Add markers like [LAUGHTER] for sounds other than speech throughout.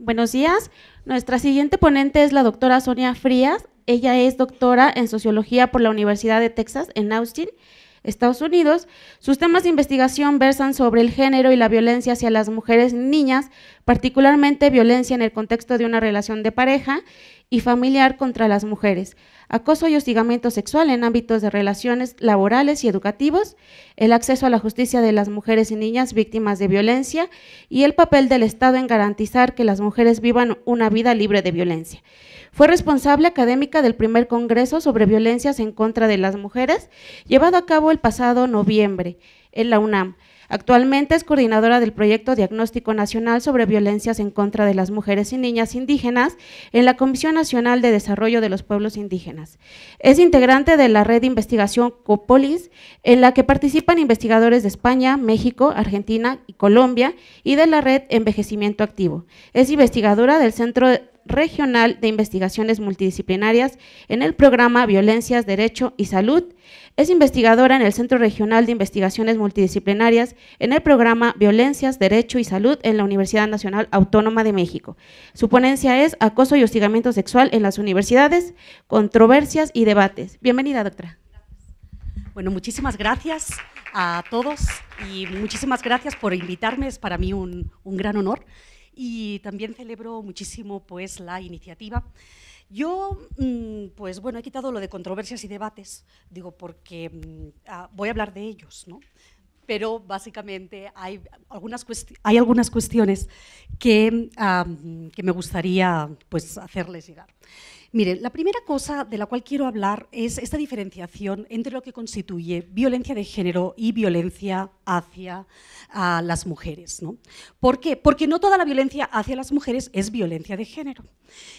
Buenos días. Nuestra siguiente ponente es la doctora Sonia Frías. Ella es doctora en sociología por la Universidad de Texas en Austin Estados Unidos. Sus temas de investigación versan sobre el género y la violencia hacia las mujeres y niñas, particularmente violencia en el contexto de una relación de pareja y familiar contra las mujeres, acoso y hostigamiento sexual en ámbitos de relaciones laborales y educativos, el acceso a la justicia de las mujeres y niñas víctimas de violencia y el papel del Estado en garantizar que las mujeres vivan una vida libre de violencia. Fue responsable académica del primer Congreso sobre Violencias en contra de las Mujeres, llevado a cabo el pasado noviembre en la UNAM. Actualmente es coordinadora del proyecto Diagnóstico Nacional sobre Violencias en contra de las Mujeres y Niñas Indígenas en la Comisión Nacional de Desarrollo de los Pueblos Indígenas. Es integrante de la red de investigación Copolis, en la que participan investigadores de España, México, Argentina y Colombia, y de la red Envejecimiento Activo. Es investigadora del Centro Regional de Investigaciones Multidisciplinarias en el programa Violencias, Derecho y Salud. Es investigadora en el Centro Regional de Investigaciones Multidisciplinarias en el programa Violencias, Derecho y Salud en la Universidad Nacional Autónoma de México. Su ponencia es Acoso y hostigamiento sexual en las universidades, controversias y debates. Bienvenida, doctora. Bueno, muchísimas gracias a todos y muchísimas gracias por invitarme. Es para mí un, un gran honor y también celebro muchísimo pues, la iniciativa. Yo, mm, pues bueno, he quitado lo de controversias y debates, digo, porque mm, ah, voy a hablar de ellos, ¿no? Pero básicamente hay algunas, hay algunas cuestiones que, mm, ah, que me gustaría pues, hacerles llegar. Miren, la primera cosa de la cual quiero hablar es esta diferenciación entre lo que constituye violencia de género y violencia hacia las mujeres. ¿no? ¿Por qué? Porque no toda la violencia hacia las mujeres es violencia de género.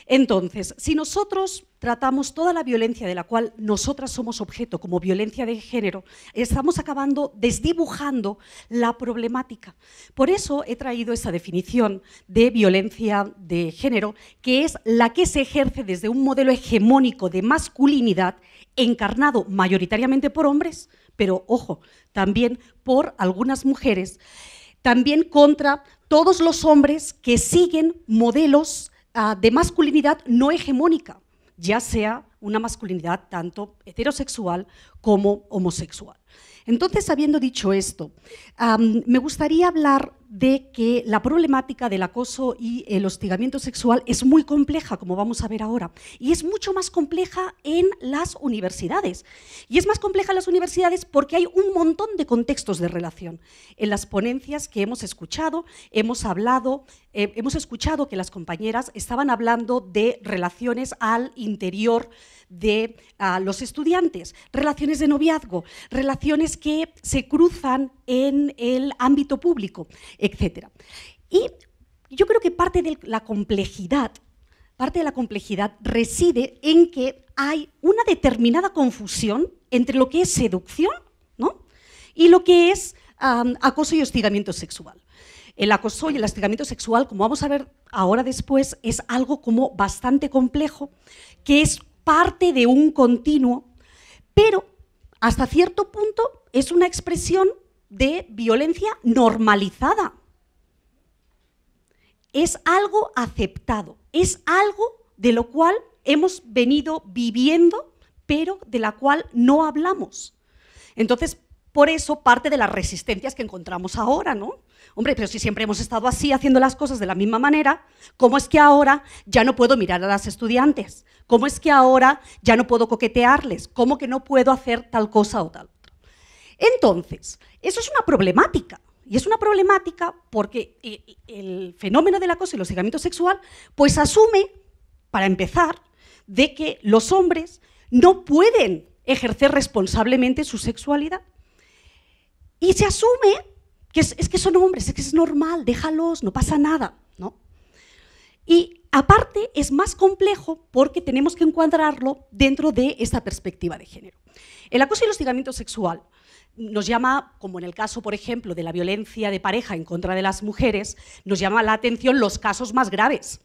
Entonces, si nosotros tratamos toda la violencia de la cual nosotras somos objeto como violencia de género, estamos acabando desdibujando la problemática. Por eso he traído esa definición de violencia de género, que es la que se ejerce desde un modelo hegemónico de masculinidad encarnado mayoritariamente por hombres, pero ojo, también por algunas mujeres, también contra todos los hombres que siguen modelos ah, de masculinidad no hegemónica ya sea una masculinidad tanto heterosexual como homosexual. Entonces, habiendo dicho esto, me gustaría hablar de que la problemática del acoso y el hostigamiento sexual es muy compleja, como vamos a ver ahora, y es mucho más compleja en las universidades. Y es más compleja en las universidades porque hay un montón de contextos de relación. En las ponencias que hemos escuchado, hemos hablado, eh, hemos escuchado que las compañeras estaban hablando de relaciones al interior de ah, los estudiantes, relaciones de noviazgo, relaciones que se cruzan en el ámbito público, etc. Y yo creo que parte de la complejidad, parte de la complejidad reside en que hay una determinada confusión entre lo que es seducción ¿no? y lo que es acoso y hostigamiento sexual. El acoso y el hostigamiento sexual, como vamos a ver ahora después, es algo como bastante complejo, que es parte de un continuo, pero hasta cierto punto es una expresión de violencia normalizada. Es algo aceptado, es algo de lo cual hemos venido viviendo, pero de la cual no hablamos. Entonces, por eso parte de las resistencias que encontramos ahora, ¿no? Hombre, pero si siempre hemos estado así haciendo las cosas de la misma manera, ¿cómo es que ahora ya no puedo mirar a las estudiantes? ¿Cómo es que ahora ya no puedo coquetearles? ¿Cómo que no puedo hacer tal cosa o tal? Entonces, eso es una problemática. Y es una problemática porque eh, el fenómeno del acoso y el hostigamiento sexual, pues asume, para empezar, de que los hombres no pueden ejercer responsablemente su sexualidad. Y se asume que es, que son hombres, es que es normal, déjalos, no pasa nada, ¿no? Y aparte es más complejo porque tenemos que encuadrarlo dentro de esta perspectiva de género. El acoso y el hostigamiento sexual nos llama, como en el caso, por ejemplo, de la violencia de pareja en contra de las mujeres, nos llama la atención los casos más graves.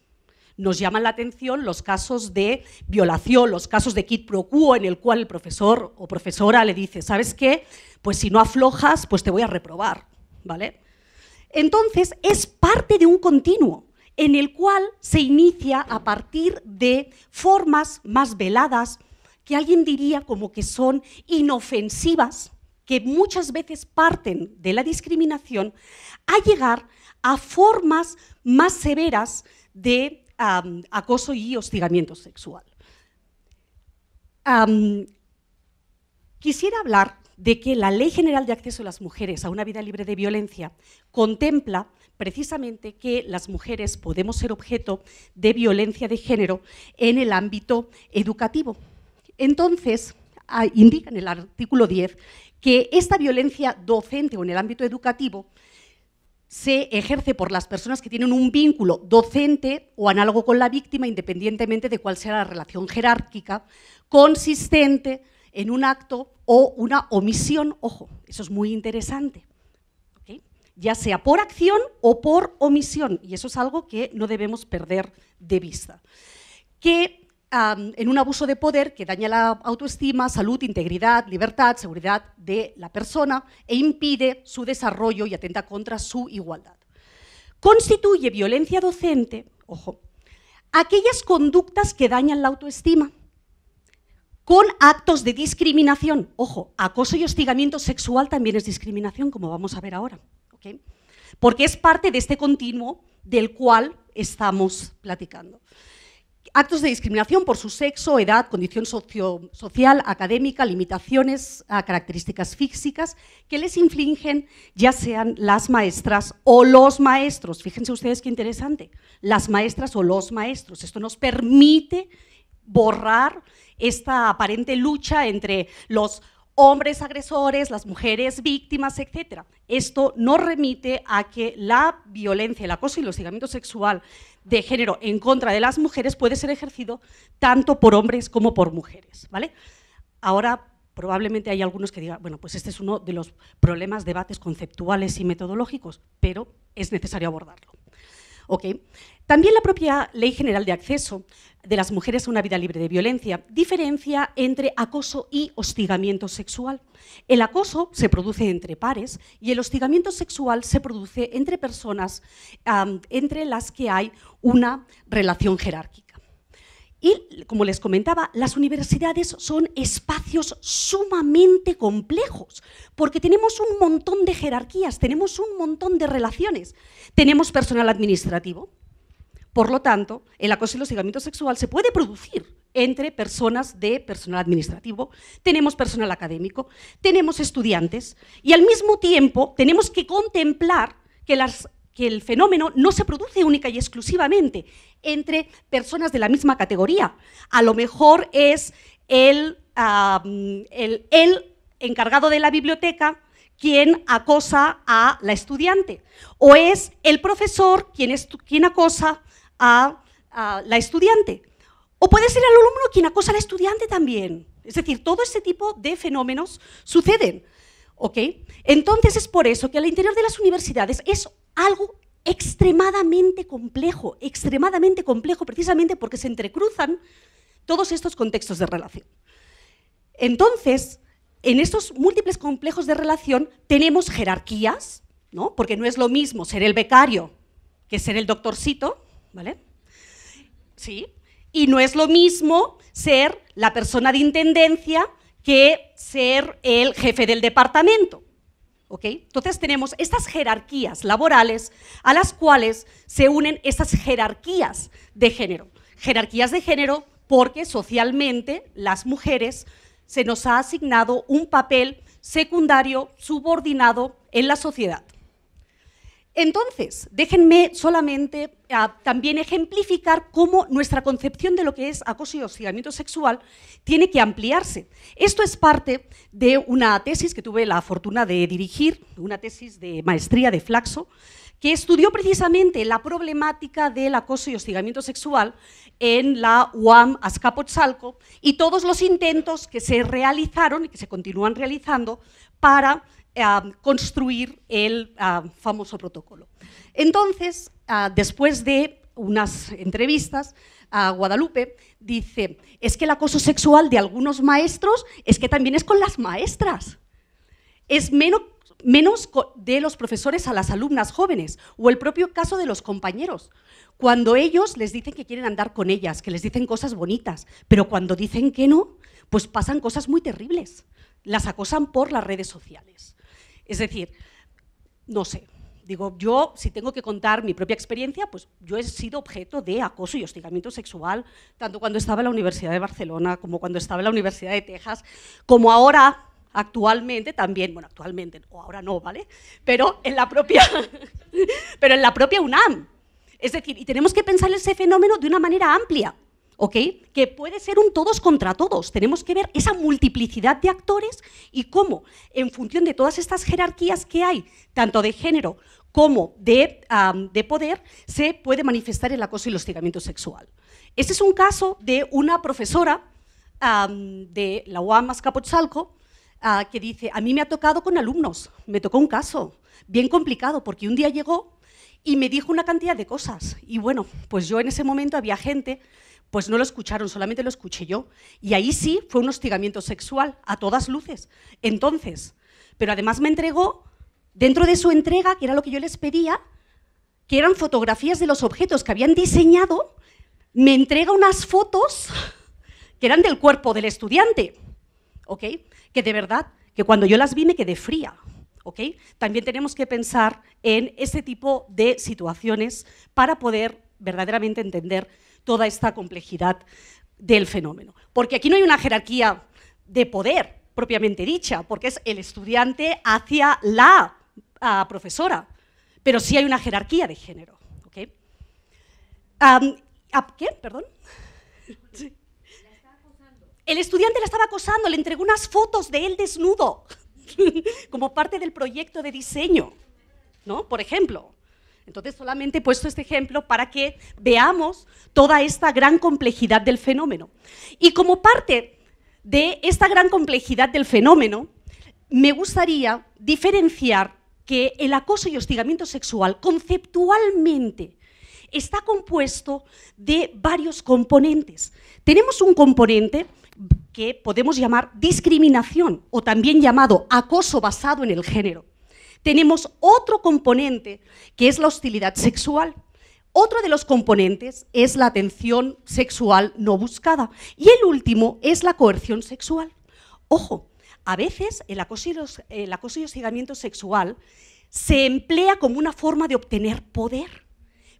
Nos llaman la atención los casos de violación, los casos de quid pro quo, en el cual el profesor o profesora le dice, ¿sabes qué? Pues si no aflojas, pues te voy a reprobar, ¿vale? Entonces, es parte de un continuo en el cual se inicia a partir de formas más veladas, que alguien diría como que son inofensivas, que muchas veces parten de la discriminación, a llegar a formas más severas de acoso y hostigamiento sexual. quisiera hablar de que la Ley General de Acceso de las Mujeres a una Vida Libre de Violencia contempla precisamente que las mujeres podemos ser objeto de violencia de género en el ámbito educativo. Entonces, ah, indica en el artículo 10 que esta violencia docente o en el ámbito educativo se ejerce por las personas que tienen un vínculo docente o análogo con la víctima, independientemente de cuál sea la relación jerárquica, consistente en un acto o una omisión. Ojo, eso es muy interesante. Ya sea por acción o por omisión. Y eso es algo que no debemos perder de vista. Que en un abuso de poder que daña la autoestima, salud, integridad, libertad, seguridad de la persona e impide su desarrollo y atenta contra su igualdad. Constituye violencia docente, ojo, aquellas conductas que dañan la autoestima con actos de discriminación. Ojo, acoso y hostigamiento sexual también es discriminación, como vamos a ver ahora. Porque es parte de este continuo del cual estamos platicando actos de discriminación por su sexo, edad, condición social, académica, limitaciones a características físicas que les infligen ya sean las maestras o los maestros. Fíjense ustedes qué interesante, las maestras o los maestros. Esto nos permite borrar esta aparente lucha entre los hombres agresores, las mujeres víctimas, etc. Esto nos remite a que la violencia, el acoso y el hostigamiento sexual de género en contra de las mujeres puede ser ejercido tanto por hombres como por mujeres. ¿vale? Ahora probablemente hay algunos que digan, bueno, pues este es uno de los problemas, debates conceptuales y metodológicos, pero es necesario abordarlo. ¿okay? También la propia Ley General de Acceso de las Mujeres a una Vida Libre de Violencia diferencia entre acoso y hostigamiento sexual. El acoso se produce entre pares y el hostigamiento sexual se produce entre personas entre las que hay una relación jerárquica. Y, como les comentaba, las universidades son espacios sumamente complejos, porque tenemos un montón de jerarquías, tenemos un montón de relaciones, tenemos personal administrativo. Por lo tanto, el acoso y el hostigamiento sexual se puede producir entre personas de personal administrativo, tenemos personal académico, tenemos estudiantes y al mismo tiempo tenemos que contemplar que las que el fenómeno no se produce única y exclusivamente entre personas de la misma categoría. A lo mejor es el, el, encargado de la biblioteca quien acosa a la estudiante, o es el profesor quien, quien acosa a, la estudiante, o puede ser el alumno quien acosa a la estudiante también. Es decir, todo ese tipo de fenómenos suceden. ¿ok? Entonces es por eso que al interior de las universidades es algo extremadamente complejo, extremadamente complejo precisamente porque se entrecruzan todos estos contextos de relación. Entonces, en estos múltiples complejos de relación tenemos jerarquías, ¿no? porque no es lo mismo ser el becario que ser el doctorcito, ¿vale? Sí. Y no es lo mismo ser la persona de intendencia que ser el jefe del departamento, entonces tenemos estas jerarquías laborales a las cuales se unen estas jerarquías de género. Jerarquías de género porque socialmente las mujeres se nos ha asignado un papel secundario, subordinado en la sociedad. Entonces, déjenme solamente ah, también ejemplificar cómo nuestra concepción de lo que es acoso y hostigamiento sexual tiene que ampliarse. Esto es parte de una tesis que tuve la fortuna de dirigir, una tesis de maestría de Flaxo, que estudió precisamente la problemática del acoso y hostigamiento sexual en la UAM Azcapotzalco y todos los intentos que se realizaron y que se continúan realizando para construir el famoso protocolo. Entonces, después de unas entrevistas, Guadalupe, dice, es que el acoso sexual de algunos maestros es que también es con las maestras. Es menos de los profesores a las alumnas jóvenes, o el propio caso de los compañeros, cuando ellos les dicen que quieren andar con ellas, que les dicen cosas bonitas, pero cuando dicen que no, pues pasan cosas muy terribles. Las acosan por las redes sociales. Es decir, no sé, digo, yo si tengo que contar mi propia experiencia, pues yo he sido objeto de acoso y hostigamiento sexual, tanto cuando estaba en la Universidad de Barcelona, como cuando estaba en la Universidad de Texas, como ahora, actualmente también, bueno, actualmente, o ahora no, ¿vale? Pero en la propia, [LAUGHS] pero en la propia UNAM. Es decir, y tenemos que pensar ese fenómeno de una manera amplia, que puede ser un todos contra todos. Tenemos que ver esa multiplicidad de actores y cómo, en función de todas estas jerarquías que hay, tanto de género como de, de poder, se puede manifestar el acoso y el hostigamiento sexual. Este es un caso de una profesora de la UAM Azcapotzalco ah, que dice, a mí me ha tocado con alumnos, me tocó un caso bien complicado porque un día llegó y me dijo una cantidad de cosas. Y bueno, pues yo en ese momento había gente pues no lo escucharon, solamente lo escuché yo. Y ahí sí fue un hostigamiento sexual, a todas luces. Entonces, pero además me entregó, dentro de su entrega, que era lo que yo les pedía, que eran fotografías de los objetos que habían diseñado, me entrega unas fotos [LAUGHS] que eran del cuerpo del estudiante, ¿ok? Que de verdad, que cuando yo las vi me quedé fría, ¿ok? También tenemos que pensar en ese tipo de situaciones para poder verdaderamente entender toda esta complejidad del fenómeno. Porque aquí no hay una jerarquía de poder propiamente dicha, porque es el estudiante hacia la ah, profesora, pero sí hay una jerarquía de género. ¿Qué? Perdón. El estudiante la estaba acosando, le entregó unas fotos de él desnudo, [LAUGHS] como parte del proyecto de diseño, ¿no? Por ejemplo. Entonces, solamente he puesto este ejemplo para que veamos toda esta gran complejidad del fenómeno. Y como parte de esta gran complejidad del fenómeno, me gustaría diferenciar que el acoso y hostigamiento sexual conceptualmente está compuesto de varios componentes. Tenemos un componente que podemos llamar discriminación o también llamado acoso basado en el género tenemos otro componente que es la hostilidad sexual. Otro de los componentes es la atención sexual no buscada. Y el último es la coerción sexual. Ojo, a veces el acoso y, el acoso hostigamiento sexual se emplea como una forma de obtener poder,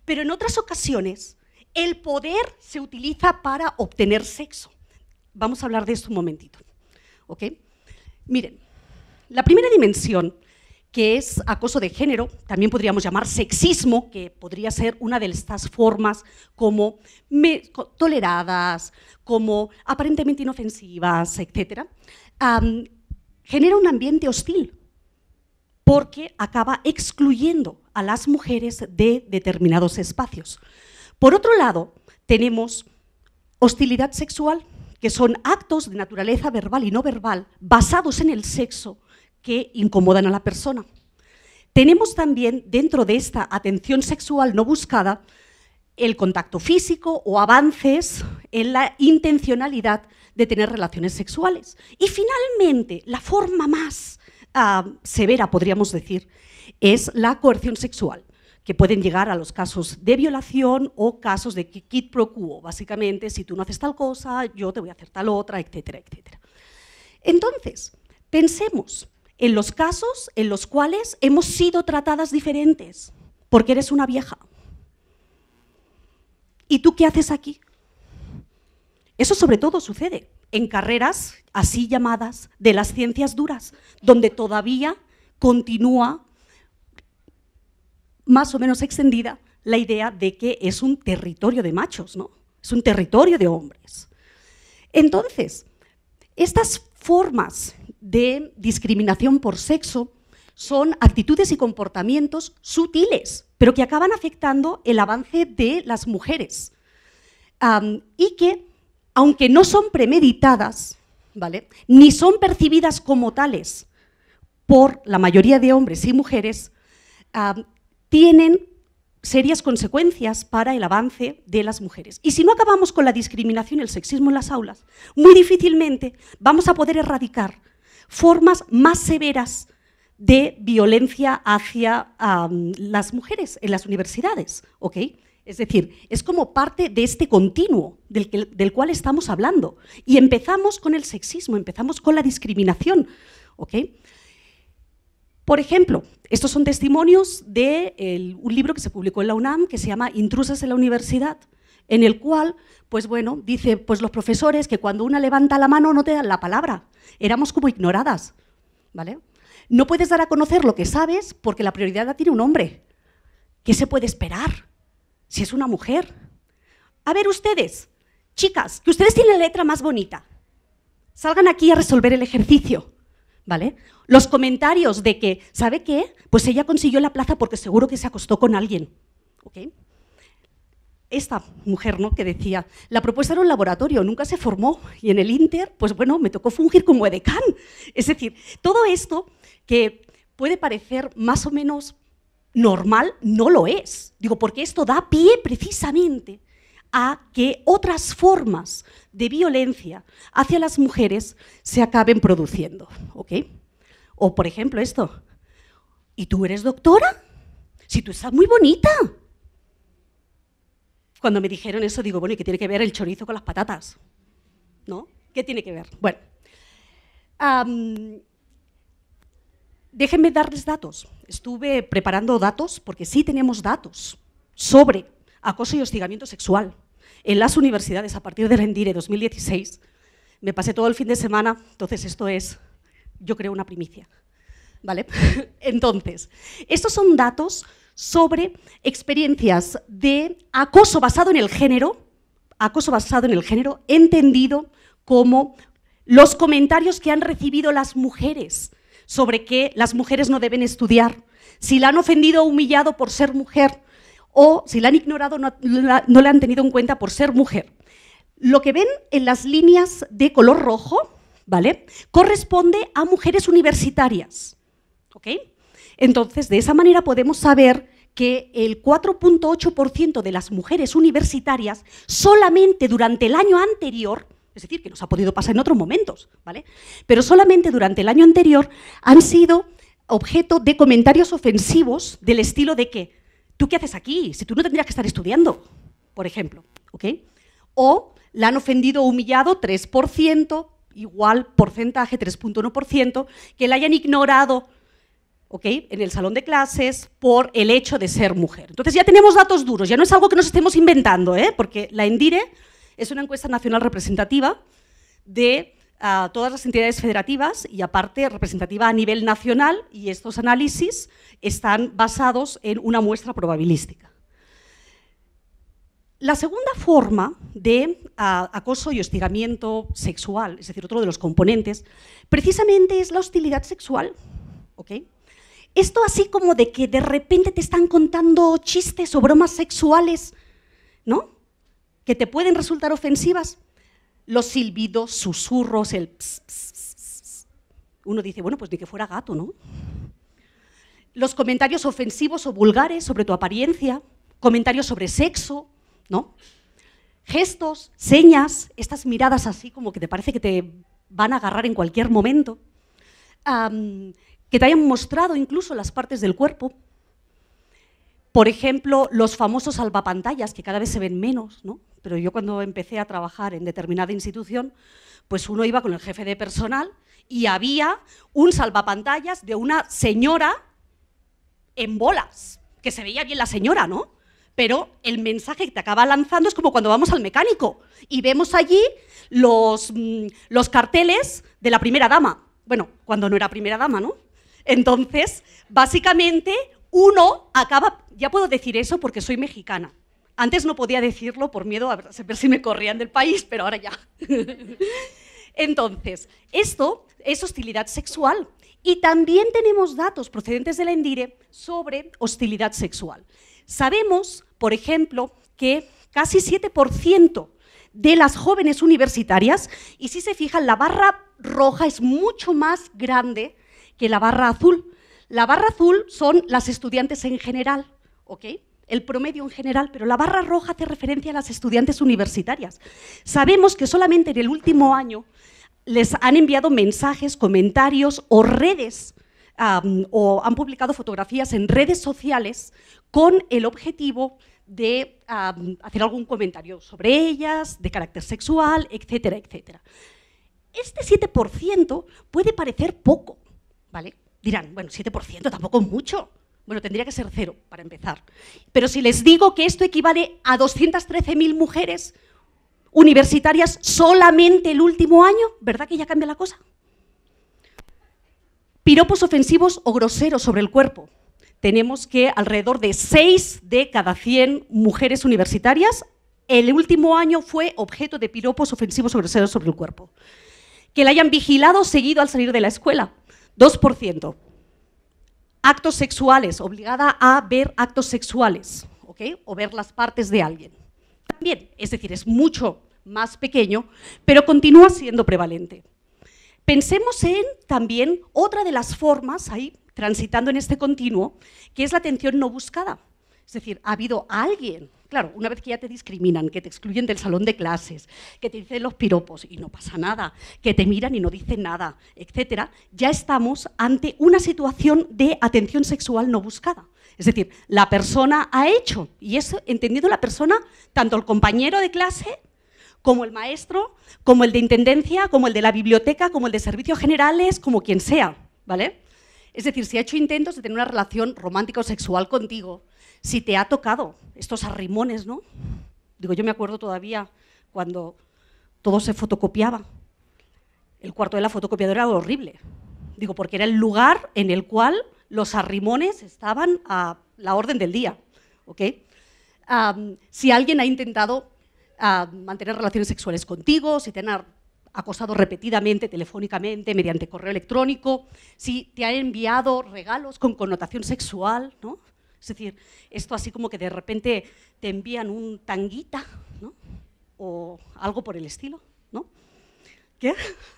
pero en otras ocasiones el poder se utiliza para obtener sexo. Vamos a hablar de esto un momentito. Miren, la primera dimensión que es acoso de género, también podríamos llamar sexismo, que podría ser una de estas formas como toleradas, como aparentemente inofensivas, etc., genera un ambiente hostil porque acaba excluyendo a las mujeres de determinados espacios. Por otro lado, tenemos hostilidad sexual, que son actos de naturaleza verbal y no verbal basados en el sexo que incomodan a la persona. Tenemos también dentro de esta atención sexual no buscada el contacto físico o avances en la intencionalidad de tener relaciones sexuales. Y finalmente, la forma más ah, severa, podríamos decir, es la coerción sexual, que pueden llegar a los casos de violación o casos de quid pro quo, básicamente, si tú no haces tal cosa, yo te voy a hacer tal otra, etcétera, etcétera. Entonces, pensemos en los casos en los cuales hemos sido tratadas diferentes, porque eres una vieja. ¿Y tú qué haces aquí? Eso sobre todo sucede en carreras así llamadas de las ciencias duras, donde todavía continúa más o menos extendida la idea de que es un territorio de machos, ¿no? Es un territorio de hombres. Entonces, estas formas de discriminación por sexo, son actitudes y comportamientos sutiles, pero que acaban afectando el avance de las mujeres. y que, aunque no son premeditadas, ni son percibidas como tales por la mayoría de hombres y mujeres, tienen serias consecuencias para el avance de las mujeres. Y si no acabamos con la discriminación y el sexismo en las aulas, muy difícilmente vamos a poder erradicar formas más severas de violencia hacia las mujeres en las universidades. Es decir, es como parte de este continuo del, cual estamos hablando. Y empezamos con el sexismo, empezamos con la discriminación. Por ejemplo, estos son testimonios de un libro que se publicó en la UNAM que se llama Intrusas en la Universidad, en el cual, pues bueno, dice, pues los profesores que cuando una levanta la mano no te dan la palabra, éramos como ignoradas, ¿vale? No puedes dar a conocer lo que sabes porque la prioridad la tiene un hombre. ¿Qué se puede esperar si es una mujer? A ver ustedes, chicas, que ustedes tienen la letra más bonita. Salgan aquí a resolver el ejercicio, ¿vale? Los comentarios de que, ¿sabe qué? Pues ella consiguió la plaza porque seguro que se acostó con alguien, ¿ok? esta mujer ¿no? que decía, la propuesta era un laboratorio, nunca se formó y en el Inter, pues bueno, me tocó fungir como edecán. Es decir, todo esto que puede parecer más o menos normal, no lo es. Digo, porque esto da pie precisamente a que otras formas de violencia hacia las mujeres se acaben produciendo. ¿ok? O por ejemplo esto, ¿y tú eres doctora? Si tú estás muy bonita, cuando me dijeron eso, digo, bueno, ¿y qué tiene que ver el chorizo con las patatas? ¿No? ¿Qué tiene que ver? Bueno, déjenme darles datos. Estuve preparando datos, porque sí tenemos datos sobre acoso y hostigamiento sexual en las universidades a partir del Rendire 2016. Me pasé todo el fin de semana, entonces esto es, yo creo, una primicia. ¿Vale? [LAUGHS] Entonces, estos son datos sobre experiencias de acoso basado en el género, acoso basado en el género, entendido como los comentarios que han recibido las mujeres sobre que las mujeres no deben estudiar, si la han ofendido o humillado por ser mujer o si la han ignorado no, no la han tenido en cuenta por ser mujer. Lo que ven en las líneas de color rojo, ¿vale? Corresponde a mujeres universitarias, ¿ok? Entonces, de esa manera podemos saber que el 4.8% de las mujeres universitarias solamente durante el año anterior, es decir, que nos ha podido pasar en otros momentos, ¿vale? Pero solamente durante el año anterior han sido objeto de comentarios ofensivos del estilo de que, ¿tú qué haces aquí? Si tú no tendrías que estar estudiando, por ejemplo, ¿ok? O la han ofendido o humillado 3%, igual porcentaje, 3.1%, que la hayan ignorado en el salón de clases por el hecho de ser mujer. Entonces ya tenemos datos duros, ya no es algo que nos estemos inventando, ¿eh? porque la Endire es una encuesta nacional representativa de ah, todas las entidades federativas y aparte representativa a nivel nacional y estos análisis están basados en una muestra probabilística. La segunda forma de ah, acoso y hostigamiento sexual, es decir, otro de los componentes, precisamente es la hostilidad sexual. ¿ok?, esto así como de que de repente te están contando chistes o bromas sexuales, ¿no? Que te pueden resultar ofensivas. Los silbidos, susurros, el... Ps, ps, Uno dice, bueno, pues ni que fuera gato, ¿no? Los comentarios ofensivos o vulgares sobre tu apariencia, comentarios sobre sexo, ¿no? Gestos, señas, estas miradas así como que te parece que te van a agarrar en cualquier momento que te hayan mostrado incluso las partes del cuerpo. Por ejemplo, los famosos salvapantallas, que cada vez se ven menos, ¿no? pero yo cuando empecé a trabajar en determinada institución, pues uno iba con el jefe de personal y había un salvapantallas de una señora en bolas, que se veía bien la señora, ¿no? Pero el mensaje que te acaba lanzando es como cuando vamos al mecánico y vemos allí los, mm, los carteles de la primera dama. Bueno, cuando no era primera dama, ¿no? Entonces, básicamente, uno acaba, ya puedo decir eso porque soy mexicana. Antes no podía decirlo por miedo a ver si me corrían del país, pero ahora ya. [LAUGHS] Entonces, esto es hostilidad sexual. Y también tenemos datos procedentes de la Endire sobre hostilidad sexual. Sabemos, por ejemplo, que casi 7% de las jóvenes universitarias, y si se fijan, la barra roja es mucho más grande que la barra azul. La barra azul son las estudiantes en general, ¿ok? el promedio en general, pero la barra roja hace referencia a las estudiantes universitarias. Sabemos que solamente en el último año les han enviado mensajes, comentarios o redes o han publicado fotografías en redes sociales con el objetivo de hacer algún comentario sobre ellas, de carácter sexual, etcétera, etcétera. Este 7% puede parecer poco, ¿vale? Dirán, bueno, 7% tampoco es mucho. Bueno, tendría que ser cero para empezar. Pero si les digo que esto equivale a 213.000 mujeres universitarias solamente el último año, ¿verdad que ya cambia la cosa? Piropos ofensivos o groseros sobre el cuerpo. Tenemos que alrededor de 6 de cada 100 mujeres universitarias el último año fue objeto de piropos ofensivos o groseros sobre el cuerpo. Que la hayan vigilado seguido al salir de la escuela. 2%. Actos sexuales, obligada a ver actos sexuales, ¿ok? O ver las partes de alguien. También, es decir, es mucho más pequeño, pero continúa siendo prevalente. Pensemos en también otra de las formas, ahí transitando en este continuo, que es la atención no buscada. Es decir, ha habido alguien Claro, una vez que ya te discriminan, que te excluyen del salón de clases, que te dicen los piropos y no pasa nada, que te miran y no dicen nada, etcétera, ya estamos ante una situación de atención sexual no buscada. Es decir, la persona ha hecho, y eso entendido la persona, tanto el compañero de clase como el maestro, como el de intendencia, como el de la biblioteca, como el de servicios generales, como quien sea, ¿vale? Es decir, si ha hecho intentos de tener una relación romántica o sexual contigo, si te ha tocado estos arrimones, ¿no? Digo, yo me acuerdo todavía cuando todo se fotocopiaba. El cuarto de la fotocopiadora era horrible. Digo, porque era el lugar en el cual los arrimones estaban a la orden del día. ¿ok? si alguien ha intentado mantener relaciones sexuales contigo, si te han acosado repetidamente, telefónicamente, mediante correo electrónico, si te han enviado regalos con connotación sexual, ¿no? Es decir, esto así como que de repente te envían un tanguita, ¿no? O algo por el estilo, ¿no? ¿Qué?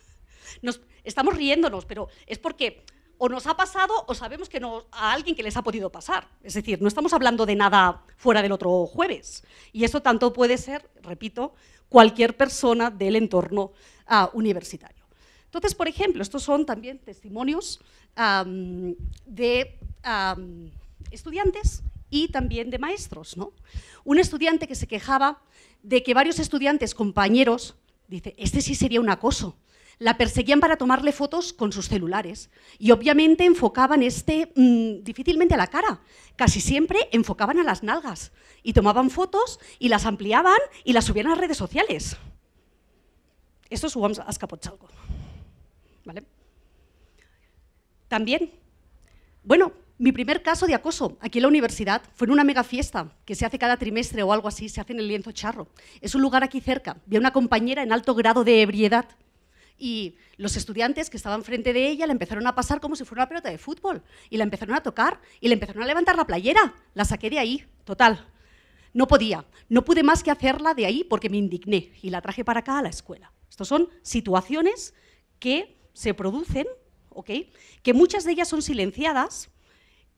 [LAUGHS] Nos, estamos riéndonos, pero es porque o nos ha pasado o sabemos que no, a alguien que les ha podido pasar. Es decir, no estamos hablando de nada fuera del otro jueves. Y eso tanto puede ser, repito, cualquier persona del entorno ah, universitario. Entonces, por ejemplo, estos son también testimonios de estudiantes y también de maestros. ¿no? Un estudiante que se quejaba de que varios estudiantes, compañeros, dice, este sí sería un acoso. La perseguían para tomarle fotos con sus celulares y obviamente enfocaban este mm, difícilmente a la cara, casi siempre enfocaban a las nalgas y tomaban fotos y las ampliaban y las subían a las redes sociales. Esto es UAMS Azcapotzalco. ¿Vale? También, bueno, mi primer caso de acoso aquí en la universidad fue en una mega fiesta que se hace cada trimestre o algo así, se hace en el lienzo charro. Es un lugar aquí cerca. Vi a una compañera en alto grado de ebriedad y los estudiantes que estaban frente de ella la empezaron a pasar como si fuera una pelota de fútbol y la empezaron a tocar y la empezaron a levantar la playera. La saqué de ahí, total. No podía, no pude más que hacerla de ahí porque me indigné y la traje para acá a la escuela. Estas son situaciones que se producen, ¿ok? que muchas de ellas son silenciadas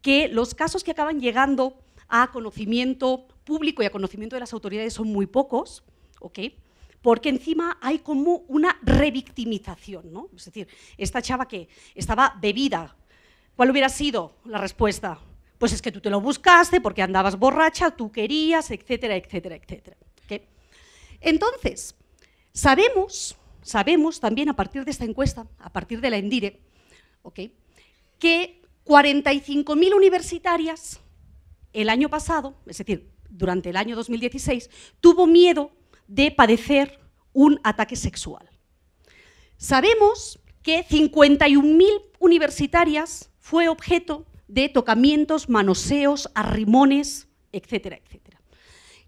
que los casos que acaban llegando a conocimiento público y a conocimiento de las autoridades son muy pocos, ¿ok? porque encima hay como una revictimización, ¿no? Es decir, esta chava que estaba bebida, ¿cuál hubiera sido la respuesta? Pues es que tú te lo buscaste porque andabas borracha, tú querías, etcétera, etcétera, etcétera. Entonces, sabemos, sabemos también a partir de esta encuesta, a partir de la Endire, ¿okay? que 45.000 universitarias el año pasado, es decir, durante el año 2016, tuvo miedo de padecer un ataque sexual. Sabemos que 51.000 universitarias fue objeto de tocamientos, manoseos, arrimones, etcétera, etcétera.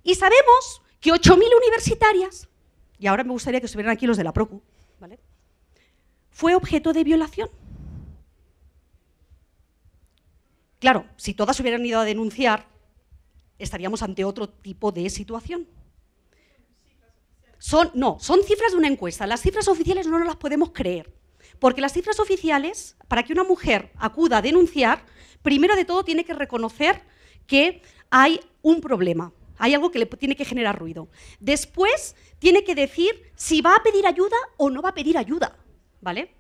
Y sabemos que 8.000 universitarias, y ahora me gustaría que vieran aquí los de la PROCU, ¿vale? fue objeto de violación. Claro, si todas hubieran ido a denunciar, estaríamos ante otro tipo de situación. Son, no, son cifras de una encuesta. Las cifras oficiales no nos las podemos creer. Porque las cifras oficiales, para que una mujer acuda a denunciar, primero de todo tiene que reconocer que hay un problema, hay algo que le tiene que generar ruido. Después tiene que decir si va a pedir ayuda o no va a pedir ayuda, ¿vale?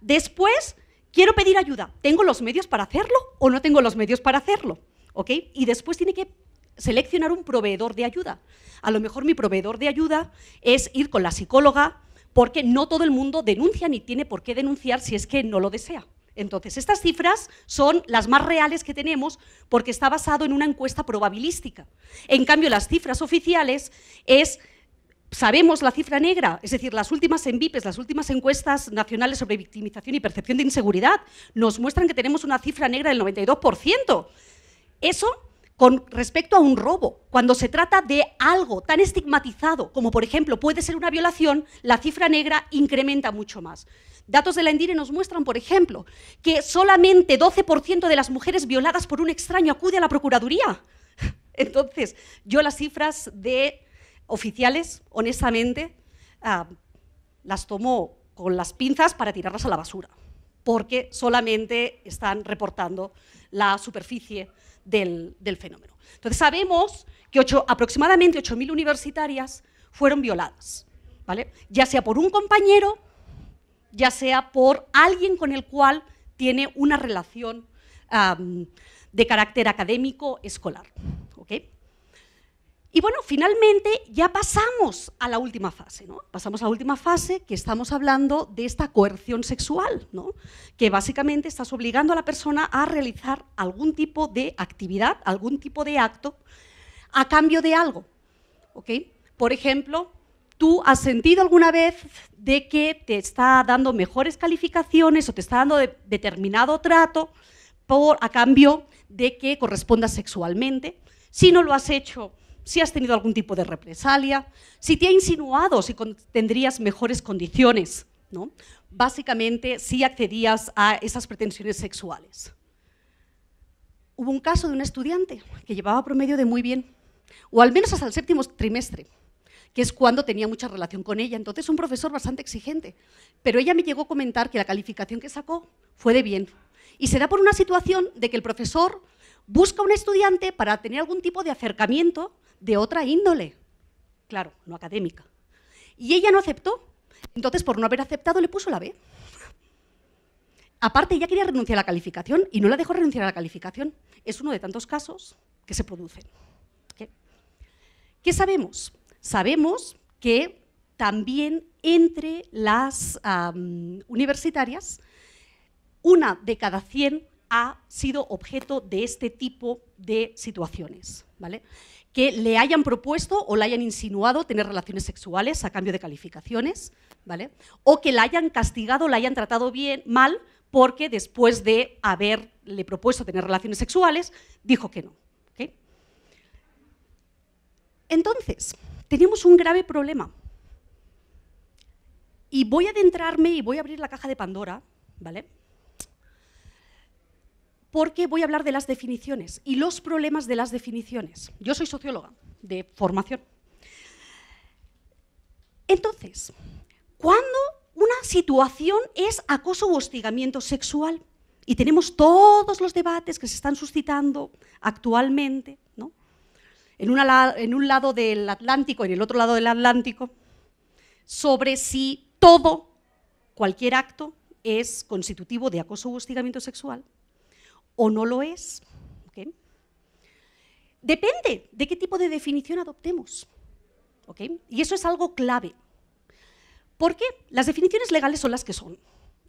Después quiero pedir ayuda. ¿Tengo los medios para hacerlo o no tengo los medios para hacerlo? Y después tiene que seleccionar un proveedor de ayuda. A lo mejor mi proveedor de ayuda es ir con la psicóloga porque no todo el mundo denuncia ni tiene por qué denunciar si es que no lo desea. Entonces, estas cifras son las más reales que tenemos porque está basado en una encuesta probabilística. En cambio, las cifras oficiales es sabemos la cifra negra, es decir, las últimas ENVIPES, las últimas encuestas nacionales sobre victimización y percepción de inseguridad, nos muestran que tenemos una cifra negra del 92%. Eso con respecto a un robo. Cuando se trata de algo tan estigmatizado como, por ejemplo, puede ser una violación, la cifra negra incrementa mucho más. Datos de la Endire nos muestran, por ejemplo, que solamente 12% de las mujeres violadas por un extraño acude a la Procuraduría. [LAUGHS] Entonces, yo las cifras de oficiales, honestamente, ah, las tomó con las pinzas para tirarlas a la basura, porque solamente están reportando la superficie del, fenómeno. Entonces sabemos que aproximadamente 8.000 universitarias fueron violadas, ¿vale? ya sea por un compañero, ya sea por alguien con el cual tiene una relación de carácter académico escolar. ¿okay? Y bueno, finalmente ya pasamos a la última fase, ¿no? Pasamos a la última fase que estamos hablando de esta coerción sexual, ¿no? Que básicamente estás obligando a la persona a realizar algún tipo de actividad, algún tipo de acto a cambio de algo, ¿ok? Por ejemplo, ¿tú has sentido alguna vez de que te está dando mejores calificaciones o te está dando determinado trato por, a cambio de que correspondas sexualmente? Si no lo has hecho si has tenido algún tipo de represalia, si te ha insinuado si tendrías mejores condiciones, Básicamente, si accedías a esas pretensiones sexuales. Hubo un caso de un estudiante que llevaba promedio de muy bien, o al menos hasta el séptimo trimestre, que es cuando tenía mucha relación con ella. Entonces, un profesor bastante exigente. Pero ella me llegó a comentar que la calificación que sacó fue de bien. Y se da por una situación de que el profesor busca a un estudiante para tener algún tipo de acercamiento de otra índole, claro, no académica. Y ella no aceptó. Entonces, por no haber aceptado, le puso la B. Aparte, ella quería renunciar a la calificación y no la dejó renunciar a la calificación. Es uno de tantos casos que se producen. ¿Qué, sabemos? Sabemos que también entre las universitarias, una de cada 100 ha sido objeto de este tipo de situaciones. ¿vale? que le hayan propuesto o le hayan insinuado tener relaciones sexuales a cambio de calificaciones, ¿vale? O que la hayan castigado, la hayan tratado bien, mal, porque después de haberle propuesto tener relaciones sexuales, dijo que no. Entonces, tenemos un grave problema. Y voy a adentrarme y voy a abrir la caja de Pandora, ¿vale? porque voy a hablar de las definiciones y los problemas de las definiciones. Yo soy socióloga de formación. Entonces, cuando una situación es acoso u hostigamiento sexual, y tenemos todos los debates que se están suscitando actualmente, ¿no? en, un lado del Atlántico, en el otro lado del Atlántico, sobre si todo, cualquier acto, es constitutivo de acoso u hostigamiento sexual o no lo es. Depende de qué tipo de definición adoptemos. Y eso es algo clave. Porque las definiciones legales son las que son.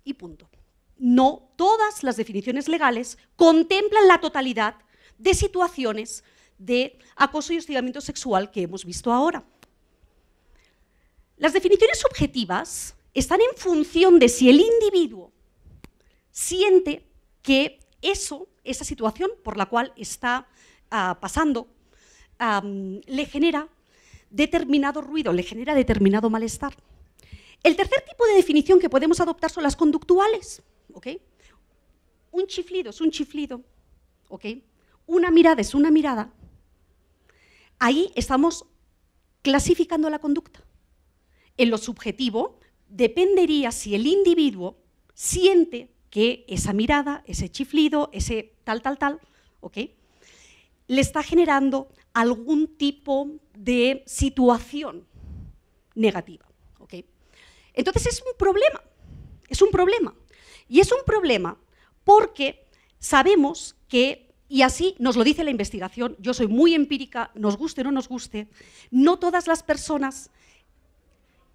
Y punto. No todas las definiciones legales contemplan la totalidad de situaciones de acoso y hostigamiento sexual que hemos visto ahora. Las definiciones subjetivas están en función de si el individuo siente que eso, esa situación por la cual está ah, pasando, le genera determinado ruido, le genera determinado malestar. El tercer tipo de definición que podemos adoptar son las conductuales. Un chiflido es un chiflido. Una mirada es una mirada. Ahí estamos clasificando la conducta. En lo subjetivo, dependería si el individuo siente que esa mirada, ese chiflido, ese tal, tal, tal, ¿ok? Le está generando algún tipo de situación negativa, Entonces es un problema, es un problema. Y es un problema porque sabemos que, y así nos lo dice la investigación, yo soy muy empírica, nos guste o no nos guste, no todas las personas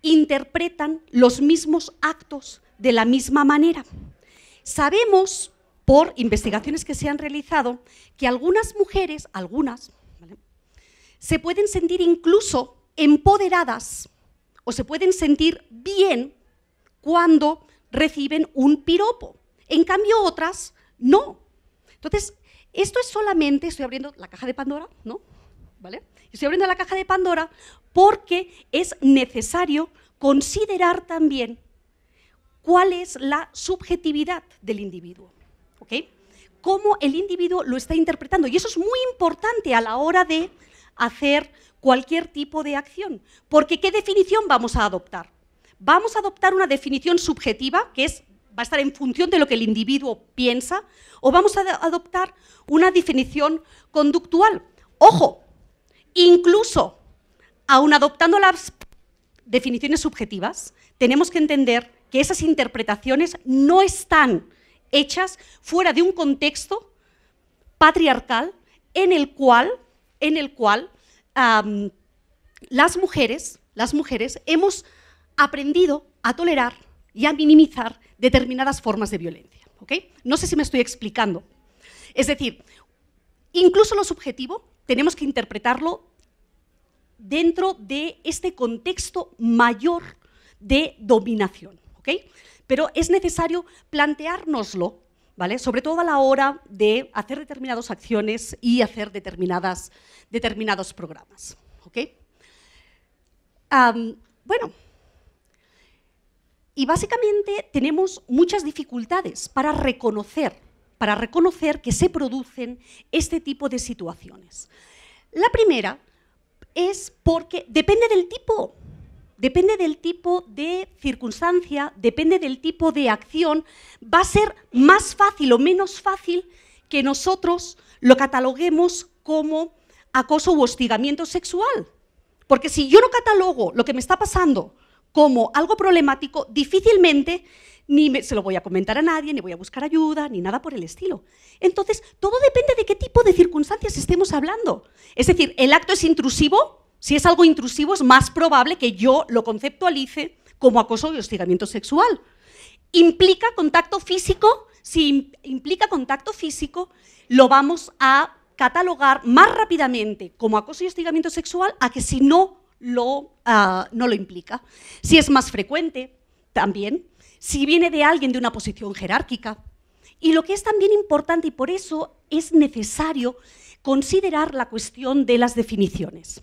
interpretan los mismos actos de la misma manera. Sabemos, por investigaciones que se han realizado, que algunas mujeres, algunas, se pueden sentir incluso empoderadas o se pueden sentir bien cuando reciben un piropo. En cambio, otras no. Entonces, esto es solamente, estoy abriendo la caja de Pandora, ¿no? ¿Vale? Estoy abriendo la caja de Pandora porque es necesario considerar también cuál es la subjetividad del individuo. ¿Ok? Cómo el individuo lo está interpretando. Y eso es muy importante a la hora de hacer cualquier tipo de acción. Porque ¿qué definición vamos a adoptar? Vamos a adoptar una definición subjetiva, que es, va a estar en función de lo que el individuo piensa, o vamos a adoptar una definición conductual. Ojo, incluso aun adoptando las definiciones subjetivas, tenemos que entender esas interpretaciones no están hechas fuera de un contexto patriarcal en el cual, en el cual las, mujeres, las mujeres hemos aprendido a tolerar y a minimizar determinadas formas de violencia. No sé si me estoy explicando. Es decir, incluso lo subjetivo tenemos que interpretarlo dentro de este contexto mayor de dominación. Pero es necesario planteárnoslo, ¿vale? Sobre todo a la hora de hacer determinadas acciones y hacer determinadas, determinados programas, ¿ok? bueno, y básicamente tenemos muchas dificultades para reconocer, para reconocer que se producen este tipo de situaciones. La primera es porque depende del tipo depende del tipo de circunstancia, depende del tipo de acción, va a ser más fácil o menos fácil que nosotros lo cataloguemos como acoso u hostigamiento sexual. Porque si yo no catalogo lo que me está pasando como algo problemático, difícilmente ni me, se lo voy a comentar a nadie, ni voy a buscar ayuda, ni nada por el estilo. Entonces, todo depende de qué tipo de circunstancias estemos hablando. Es decir, el acto es intrusivo, si es algo intrusivo, es más probable que yo lo conceptualice como acoso y hostigamiento sexual. Implica contacto físico, si implica contacto físico, lo vamos a catalogar más rápidamente como acoso y hostigamiento sexual a que si no lo, ah, no lo implica. Si es más frecuente, también. Si viene de alguien de una posición jerárquica. Y lo que es también importante y por eso es necesario considerar la cuestión de las definiciones.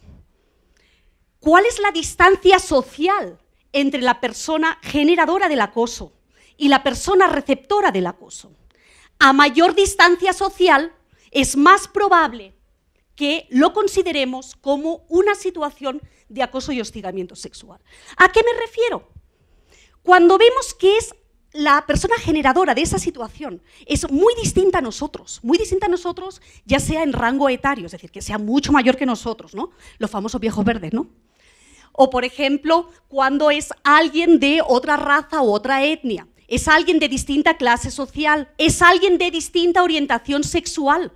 ¿Cuál es la distancia social entre la persona generadora del acoso y la persona receptora del acoso? A mayor distancia social es más probable que lo consideremos como una situación de acoso y hostigamiento sexual. ¿A qué me refiero? Cuando vemos que es la persona generadora de esa situación es muy distinta a nosotros, muy distinta a nosotros, ya sea en rango etario, es decir, que sea mucho mayor que nosotros, ¿no? Los famosos viejos verdes, ¿no? O, por ejemplo, cuando es alguien de otra raza u otra etnia. Es alguien de distinta clase social. Es alguien de distinta orientación sexual.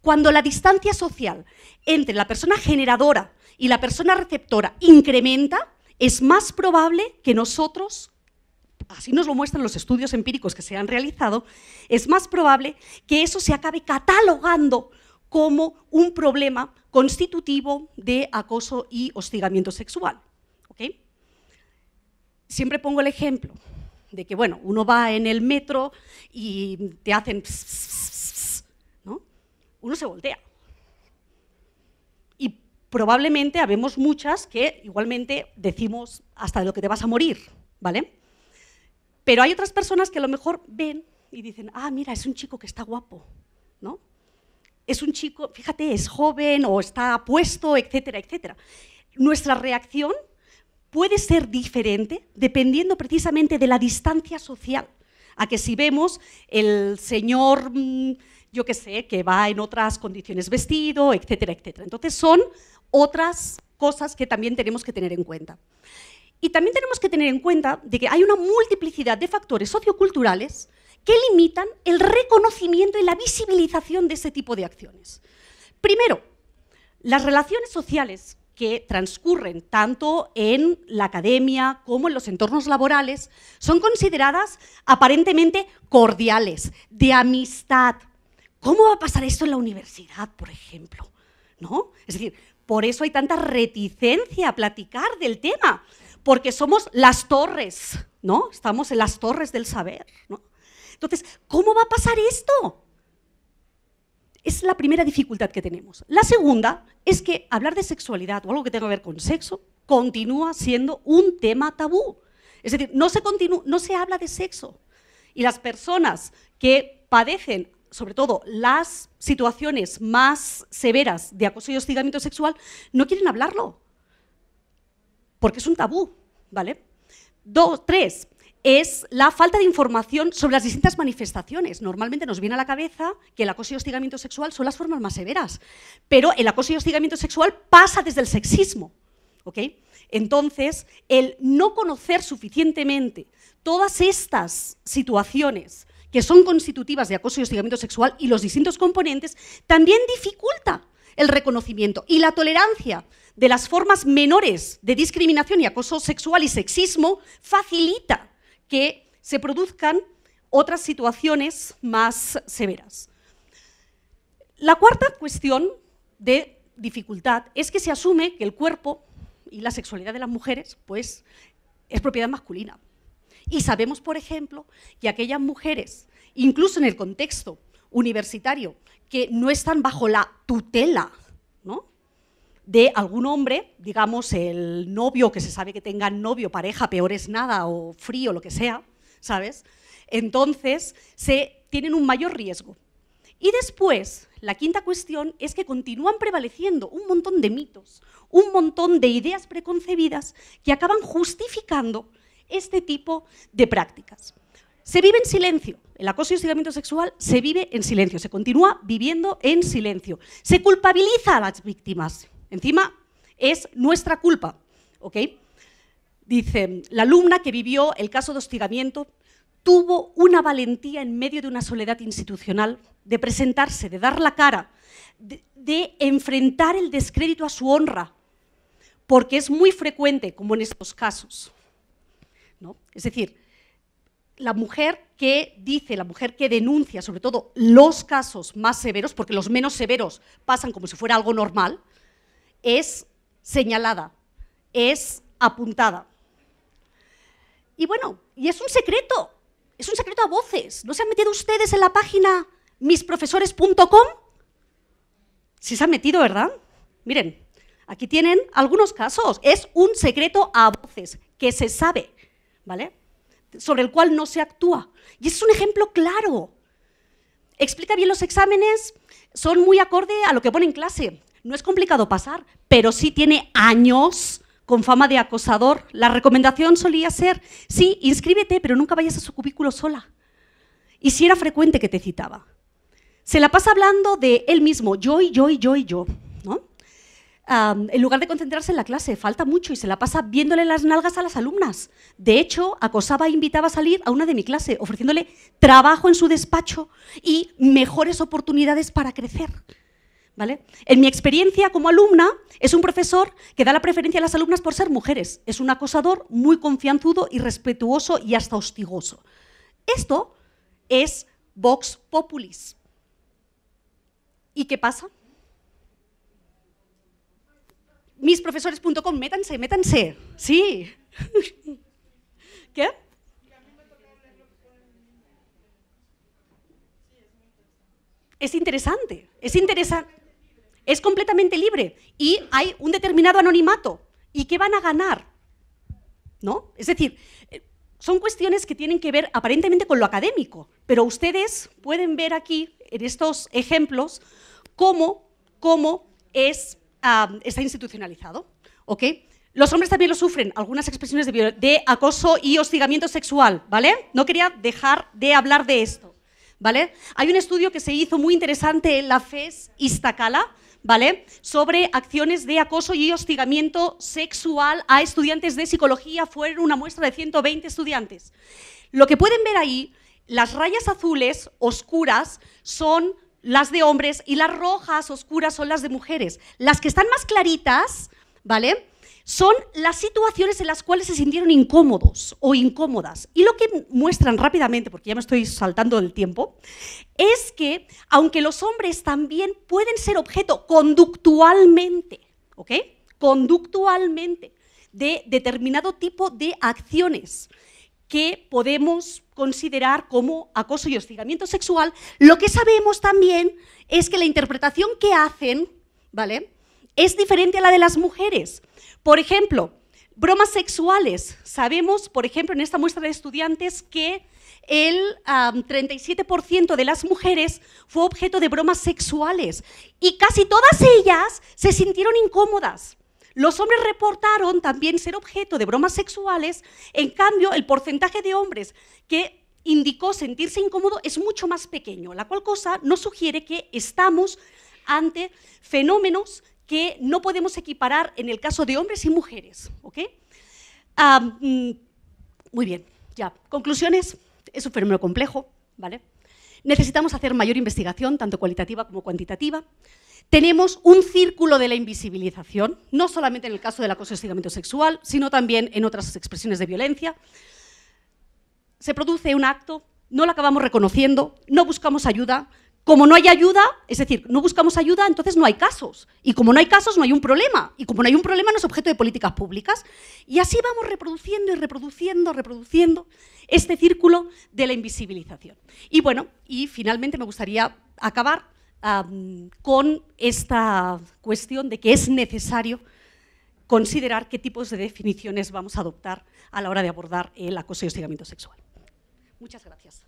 Cuando la distancia social entre la persona generadora y la persona receptora incrementa, es más probable que nosotros, así nos lo muestran los estudios empíricos que se han realizado, es más probable que eso se acabe catalogando como un problema constitutivo de acoso y hostigamiento sexual. ¿okay? Siempre pongo el ejemplo de que, bueno, uno va en el metro y te hacen... ¿no? Uno se voltea. Y probablemente habemos muchas que igualmente decimos hasta de lo que te vas a morir, ¿vale? Pero hay otras personas que a lo mejor ven y dicen, ah, mira, es un chico que está guapo, ¿no? es un chico, fíjate, es joven o está apuesto, etcétera, etcétera. Nuestra reacción puede ser diferente dependiendo precisamente de la distancia social. A que si vemos el señor, mm, yo qué sé, que va en otras condiciones vestido, etcétera, etcétera. Entonces son otras cosas que también tenemos que tener en cuenta. Y también tenemos que tener en cuenta de que hay una multiplicidad de factores socioculturales ¿Qué limitan el reconocimiento y la visibilización de ese tipo de acciones. Primero, las relaciones sociales que transcurren tanto en la academia como en los entornos laborales son consideradas aparentemente cordiales, de amistad. ¿Cómo va a pasar esto en la universidad, por ejemplo? ¿No? Es decir, por eso hay tanta reticencia a platicar del tema, porque somos las torres, ¿no? Estamos en las torres del saber, ¿no? Entonces, ¿cómo va a pasar esto? Es la primera dificultad que tenemos. La segunda es que hablar de sexualidad o algo que tenga que ver con sexo continúa siendo un tema tabú. Es decir, no se, no se habla de sexo. Y las personas que padecen, sobre todo las situaciones más severas de acoso y hostigamiento sexual, no quieren hablarlo, porque es un tabú. ¿vale? Dos, tres, es la falta de información sobre las distintas manifestaciones. Normalmente nos viene a la cabeza que el acoso y hostigamiento sexual son las formas más severas, pero el acoso y hostigamiento sexual pasa desde el sexismo. ¿ok? Entonces, el no conocer suficientemente todas estas situaciones que son constitutivas de acoso y hostigamiento sexual y los distintos componentes, también dificulta el reconocimiento y la tolerancia de las formas menores de discriminación y acoso sexual y sexismo facilita que se produzcan otras situaciones más severas. La cuarta cuestión de dificultad es que se asume que el cuerpo y la sexualidad de las mujeres pues, es propiedad masculina. Y sabemos, por ejemplo, que aquellas mujeres, incluso en el contexto universitario, que no están bajo la tutela ¿no? de algún hombre, digamos el novio, que se sabe que tenga novio, pareja, peor es nada, o frío, lo que sea, ¿sabes? Entonces, se tienen un mayor riesgo. Y después, la quinta cuestión es que continúan prevaleciendo un montón de mitos, un montón de ideas preconcebidas que acaban justificando este tipo de prácticas. Se vive en silencio. El acoso y hostigamiento sexual se vive en silencio, se continúa viviendo en silencio. Se culpabiliza a las víctimas. Encima es nuestra culpa, ¿ok? Dice, la alumna que vivió el caso de hostigamiento tuvo una valentía en medio de una soledad institucional de presentarse, de dar la cara, de, enfrentar el descrédito a su honra, porque es muy frecuente, como en estos casos. ¿no? Es decir, la mujer que dice, la mujer que denuncia, sobre todo los casos más severos, porque los menos severos pasan como si fuera algo normal, es señalada, es apuntada. Y bueno, y es un secreto, es un secreto a voces. ¿No se han metido ustedes en la página misprofesores.com? Sí se han metido, ¿verdad? Miren, aquí tienen algunos casos. Es un secreto a voces que se sabe, ¿vale? Sobre el cual no se actúa. Y es un ejemplo claro. Explica bien los exámenes, son muy acorde a lo que pone en clase. No es complicado pasar, pero sí tiene años con fama de acosador. La recomendación solía ser, sí, inscríbete, pero nunca vayas a su cubículo sola. Y si era frecuente que te citaba. Se la pasa hablando de él mismo, yo y yo y yo y yo. en lugar de concentrarse en la clase, falta mucho y se la pasa viéndole las nalgas a las alumnas. De hecho, acosaba e invitaba a salir a una de mi clase, ofreciéndole trabajo en su despacho y mejores oportunidades para crecer. En mi experiencia como alumna, es un profesor que da la preferencia a las alumnas por ser mujeres. Es un acosador muy confianzudo, y respetuoso y hasta hostigoso. Esto es Vox Populis. ¿Y qué pasa? Misprofesores.com, métanse, métanse. Sí. [LAUGHS] ¿Qué? Es interesante, es interesante es completamente libre y hay un determinado anonimato. ¿Y qué van a ganar? ¿No? Es decir, eh, son cuestiones que tienen que ver aparentemente con lo académico, pero ustedes pueden ver aquí, en estos ejemplos, cómo, cómo es, está institucionalizado. ¿ok? Los hombres también lo sufren, algunas expresiones de, acoso y hostigamiento sexual, ¿vale? No quería dejar de hablar de esto, ¿vale? Hay un estudio que se hizo muy interesante en la FES Iztacala, ¿vale? Sobre acciones de acoso y hostigamiento sexual a estudiantes de psicología. Fueron una muestra de 120 estudiantes. Lo que pueden ver ahí, las rayas azules oscuras son las de hombres y las rojas oscuras son las de mujeres. Las que están más claritas, ¿vale? son las situaciones en las cuales se sintieron incómodos o incómodas. Y lo que muestran rápidamente, porque ya me estoy saltando del tiempo, es que aunque los hombres también pueden ser objeto conductualmente, ¿ok? Conductualmente de determinado tipo de acciones que podemos considerar como acoso y hostigamiento sexual, lo que sabemos también es que la interpretación que hacen, ¿vale? es diferente a la de las mujeres. Por ejemplo, bromas sexuales. Sabemos, por ejemplo, en esta muestra de estudiantes que el 37% de las mujeres fue objeto de bromas sexuales y casi todas ellas se sintieron incómodas. Los hombres reportaron también ser objeto de bromas sexuales, en cambio el porcentaje de hombres que indicó sentirse incómodo es mucho más pequeño, la cual cosa nos sugiere que estamos ante fenómenos que no podemos equiparar en el caso de hombres y mujeres. ¿ok? Mm, muy bien, ya. Conclusiones, es un fenómeno complejo, ¿vale? Necesitamos hacer mayor investigación, tanto cualitativa como cuantitativa. Tenemos un círculo de la invisibilización, no solamente en el caso del acoso y hostigamiento sexual, sino también en otras expresiones de violencia. Se produce un acto, no lo acabamos reconociendo, no buscamos ayuda, como no hay ayuda, es decir, no buscamos ayuda, entonces no hay casos. Y como no hay casos, no hay un problema. Y como no hay un problema, no es objeto de políticas públicas. Y así vamos reproduciendo y reproduciendo, reproduciendo este círculo de la invisibilización. Y bueno, y finalmente me gustaría acabar con esta cuestión de que es necesario considerar qué tipos de definiciones vamos a adoptar a la hora de abordar el acoso y hostigamiento sexual. Muchas gracias.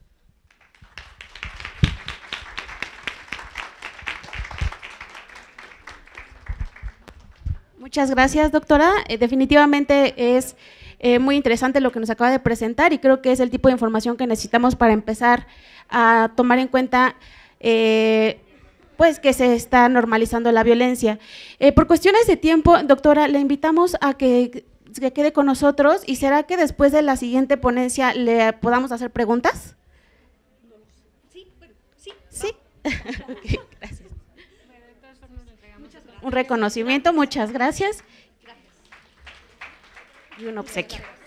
Muchas gracias, doctora. Eh, definitivamente es eh, muy interesante lo que nos acaba de presentar y creo que es el tipo de información que necesitamos para empezar a tomar en cuenta eh, pues que se está normalizando la violencia. por cuestiones de tiempo, doctora, le invitamos a que, se quede con nosotros y será que después de la siguiente ponencia le podamos hacer preguntas. Sí, sí. [LAUGHS] un reconocimiento, muchas gracias. gracias. Y un obsequio.